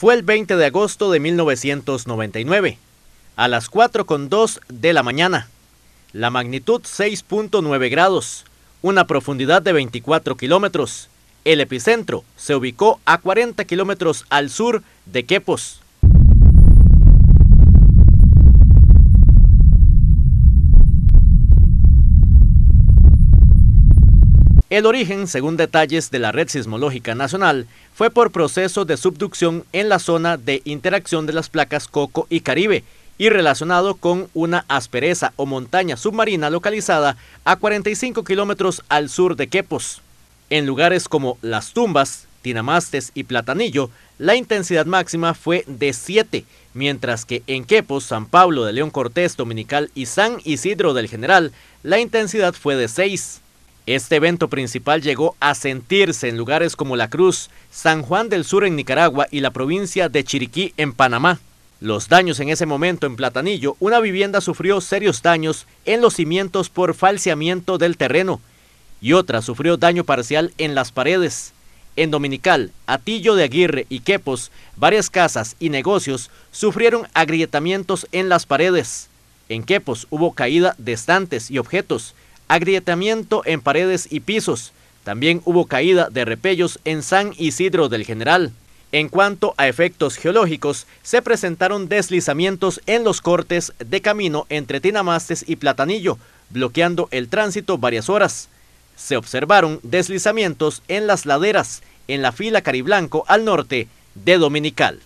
fue el 20 de agosto de 1999, a las 4.2 de la mañana. La magnitud 6.9 grados, una profundidad de 24 kilómetros. El epicentro se ubicó a 40 kilómetros al sur de Quepos, El origen, según detalles de la Red Sismológica Nacional, fue por proceso de subducción en la zona de interacción de las placas Coco y Caribe y relacionado con una aspereza o montaña submarina localizada a 45 kilómetros al sur de Quepos. En lugares como Las Tumbas, Tinamastes y Platanillo, la intensidad máxima fue de 7, mientras que en Quepos, San Pablo de León Cortés, Dominical y San Isidro del General, la intensidad fue de 6. Este evento principal llegó a sentirse en lugares como La Cruz, San Juan del Sur en Nicaragua y la provincia de Chiriquí en Panamá. Los daños en ese momento en Platanillo, una vivienda sufrió serios daños en los cimientos por falseamiento del terreno y otra sufrió daño parcial en las paredes. En Dominical, Atillo de Aguirre y Quepos, varias casas y negocios sufrieron agrietamientos en las paredes. En Quepos hubo caída de estantes y objetos, agrietamiento en paredes y pisos. También hubo caída de repellos en San Isidro del General. En cuanto a efectos geológicos, se presentaron deslizamientos en los cortes de camino entre Tinamastes y Platanillo, bloqueando el tránsito varias horas. Se observaron deslizamientos en las laderas, en la fila Cariblanco al norte de Dominical.